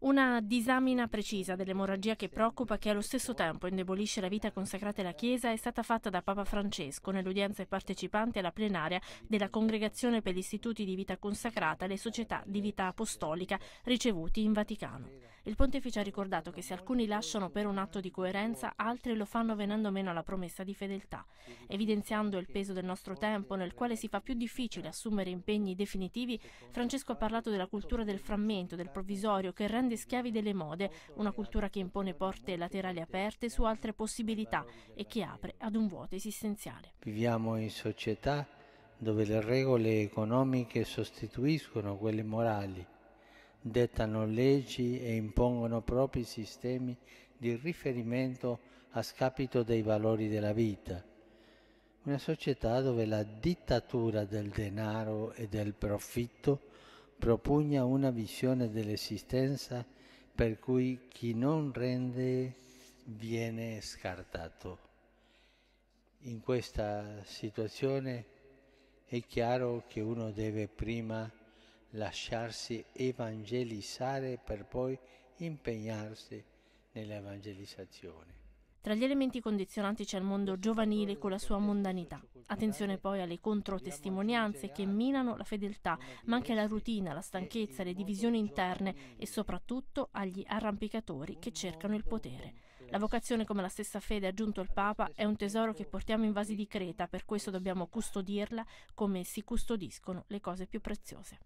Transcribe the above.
Una disamina precisa dell'emorragia che preoccupa e che allo stesso tempo indebolisce la vita consacrata alla Chiesa è stata fatta da Papa Francesco nell'udienza partecipanti alla plenaria della Congregazione per gli Istituti di Vita Consacrata e le Società di Vita Apostolica ricevuti in Vaticano. Il pontefice ha ricordato che se alcuni lasciano per un atto di coerenza, altri lo fanno venendo meno alla promessa di fedeltà, evidenziando il peso del nostro tempo nel quale si fa più difficile assumere impegni definitivi. Francesco ha parlato della cultura del frammento, del provvisorio che rende schiavi delle mode, una cultura che impone porte laterali aperte su altre possibilità e che apre ad un vuoto esistenziale. Viviamo in società dove le regole economiche sostituiscono quelle morali dettano leggi e impongono propri sistemi di riferimento a scapito dei valori della vita. Una società dove la dittatura del denaro e del profitto propugna una visione dell'esistenza per cui chi non rende viene scartato. In questa situazione è chiaro che uno deve prima lasciarsi evangelizzare per poi impegnarsi nell'evangelizzazione. Tra gli elementi condizionanti c'è il mondo giovanile con la sua mondanità. Attenzione poi alle controtestimonianze che minano la fedeltà, ma anche la routine, la stanchezza, le divisioni interne e soprattutto agli arrampicatori che cercano il potere. La vocazione, come la stessa fede ha aggiunto il Papa, è un tesoro che portiamo in vasi di creta, per questo dobbiamo custodirla come si custodiscono le cose più preziose.